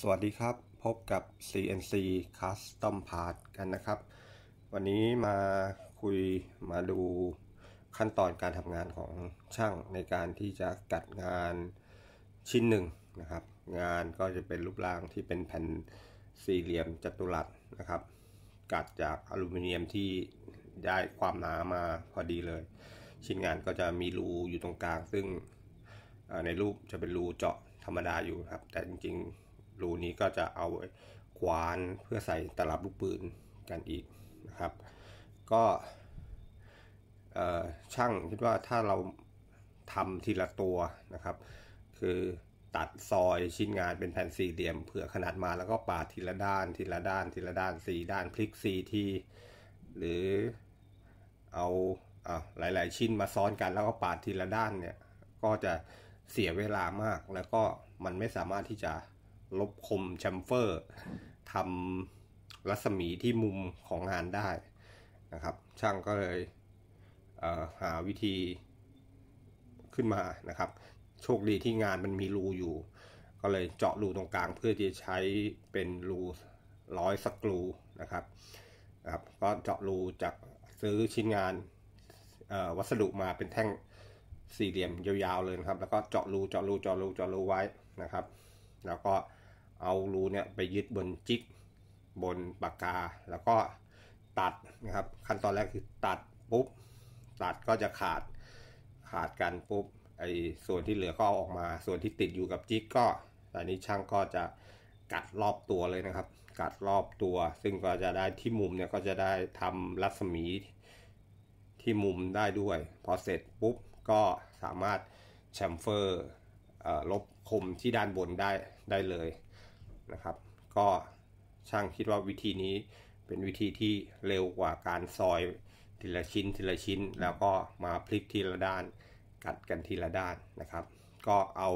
สวัสดีครับพบกับ CNC Custom Part กันนะครับ วันนี้มาคุยมาดูขั้นตอนการทำงานของช่างในการที่จะกัดงานชิ้นหนึ่งนะครับ งานก็จะเป็นรูปร่าง ที่เป็นแผ่นสี่เหลี่ยมจัตุรัสนะครับ กัดจากอลูมิเนียมที่ได้ความหนามาพอดีเลย ชิ้นงานก็จะมีรูอยู่ตรงกลาง ซึ่งในรูปจะเป็นรูเจาะธรรมดาอยู่ครับแต่จริงๆรูนี้ก็จะเอาขวานเพื่อใส่ตลับลูกปืนกันอีกนะครับ ก็ช่างคิดว่าถ้าเราทำทีละตัวนะครับ คือตัดซอยชิ้นงานเป็นแผ่นสี่เหลี่ยมเผื่อขนาดมาแล้วก็ปาดทีละด้าน ทีละด้าน ทีละด้านสี่ด้านพลิกสี่ทีหรือเอาเอาหลายๆ ชิ้นมาซ้อนกัน แล้วก็ปาดทีละด้านเนี่ยก็จะเสียเวลามากแล้วก็มันไม่สามารถที่จะลบคมแชมเฟอร์ทำรัศมีที่มุมของงานได้นะครับ ช่างก็เลยเหาวิธีขึ้นมานะครับ โชคดีที่งานมันมีรูอยู่ ก็เลยเจาะรูตรงกลางเพื่อที่จะใช้เป็นรูร้อยสกรูนะครับนะครับ ก็เจาะรูจากซื้อชิ้นงานวัสดุมาเป็นแท่งสี่เหลี่ยมยาวๆเลยนะครับ แล้วก็เจาะรูเจาะรูเจาะรูเจาะรูไว้นะครับ แล้วก็เอารูเนี่ยไปยึดบนจิกบนปากกา แล้วก็ตัดนะครับขั้นตอนแรกคือตัดปุ๊บ ตัดก็จะขาดขาดกันปุ๊บไอ้ส่วนที่เหลือก็เอาออกมาส่วนที่ติดอยู่กับจิกก็ตอนนี้ช่างก็จะกัดรอบตัวเลยนะครับ กัดรอบตัว ซึ่งก็จะได้ที่มุมเนี่ยก็จะได้ทำรัศมี ที่มุมได้ด้วย พอเสร็จปุ๊บก็สามารถแชมเฟอร์ลบคมที่ด้านบนได้ได้เลยนะครับ ก็ช่างคิดว่าวิธีนี้เป็นวิธีที่เร็วกว่าการซอยทีละชิ้นทีละชิ้น แล้วก็มาพลิกทีละด้าน กัดกันทีละด้านนะครับ ก็เอา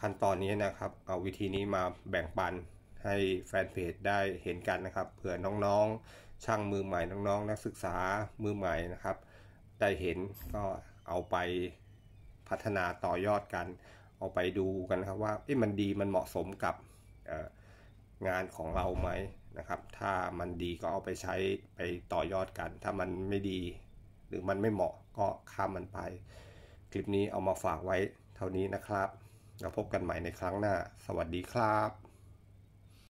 ขั้นตอนนี้นะครับเอาวิธีนี้มาแบ่งปันให้แฟนเพจได้เห็นกันนะครับเผื่อน้องๆ ช่างมือใหม่น้องๆ นักศึกษามือใหม่นะครับได้เห็นก็เอาไปพัฒนาต่อยอดกัน เอาไปดูกันครับว่ามันดีมันเหมาะสมกับงานของเราไหมนะครับ ถ้ามันดีก็เอาไปใช้ไปต่อยอดกัน ถ้ามันไม่ดีหรือมันไม่เหมาะก็ข้ามมันไป คลิปนี้เอามาฝากไว้เท่านี้นะครับ แล้วพบกันใหม่ในครั้งหน้า สวัสดีครับ